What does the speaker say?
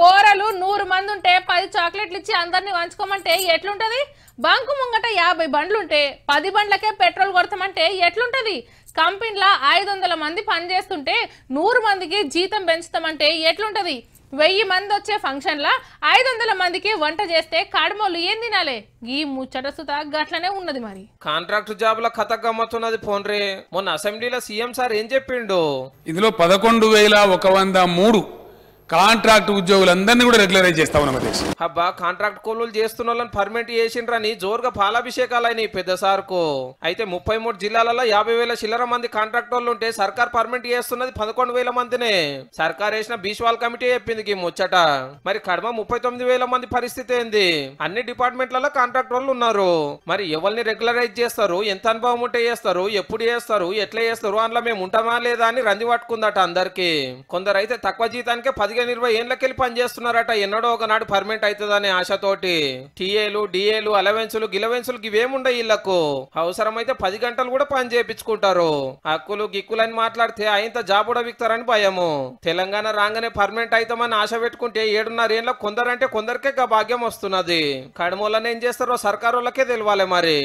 పోరలు నూరు మంది ఉంటే పది చాక్లెట్లు ఇచ్చి అందరినీ వంచుకోమంటే ఎట్లుంటది బంకు ముంగట యాభై బండ్లుంటే పది బండ్లకే పెట్రోల్ కొడతామంటే ఎట్లుంటది కంపెనీలా ఐదు వందల మంది పనిచేస్తుంటే నూరు మందికి జీతం పెంచుతామంటే ఎట్లుంటది వెయ్యి మంది వచ్చే ఫంక్షన్లా ఐదు వందల మందికి వంట చేస్తే కడమోలు ఏం తినాలే ఈ ముచ్చట గట్లనే ఉన్నది మరి కాంట్రాక్ట్ జాబుల కథ గమ్మతున్నది రే మొన్న అసెంబ్లీలో సీఎం సార్ ఏం చెప్పిండు ఇందులో పదకొండు వేల ఒక వంద మూడు కాంట్రాక్ట్ ఉద్యోగులందరినీ కూడా రెగ్యులరైజ్ చేస్తా ఉన్నాం అధ్యక్ష అబ్బా కాంట్రాక్ట్ కోలు చేస్తున్న వాళ్ళని పర్మనెంట్ చేసిండ్రని జోరుగా అయినాయి పెద్ద సార్కు అయితే ముప్పై మూడు జిల్లాలలో యాభై వేల చిల్లర మంది కాంట్రాక్ట్ వాళ్ళు ఉంటే సర్కార్ పర్మనెంట్ చేస్తున్నది పదకొండు వేల మందినే సర్కార్ వేసిన బీష్వాల్ కమిటీ చెప్పింది ఈ ముచ్చట మరి కడమ ముప్పై తొమ్మిది వేల మంది పరిస్థితి ఏంది అన్ని డిపార్ట్మెంట్లలో కాంట్రాక్ట్ వాళ్ళు ఉన్నారు మరి ఎవరిని రెగ్యులరైజ్ చేస్తారు ఎంత అనుభవం ఉంటే చేస్తారు ఎప్పుడు చేస్తారు ఎట్లా చేస్తారు అందులో మేము ఉంటామా లేదా అని రంది పట్టుకుందట అందరికి కొందరైతే తక్కువ జీతానికే పదిహేను అలాగే ఇరవై ఏళ్ళకెళ్ళి పనిచేస్తున్నారట ఎన్నడో ఒకనాడు పర్మనెంట్ అవుతుందని ఆశతోటి టీఏలు డిఏలు అలవెన్సులు గిలవెన్సులు ఇవేముండయి వీళ్ళకు అవసరమైతే పది గంటలు కూడా పని చేయించుకుంటారు హక్కులు గిక్కులు అని మాట్లాడితే ఆయన జాబ్ ఉడవిక్తారని భయము తెలంగాణ రాగానే పర్మనెంట్ అవుతామని ఆశ పెట్టుకుంటే ఏడున్నర ఏళ్ళ కొందరంటే కొందరికే భాగ్యం వస్తున్నది కడుమూలనే ఏం చేస్తారో సర్కారు తెలియాలి మరి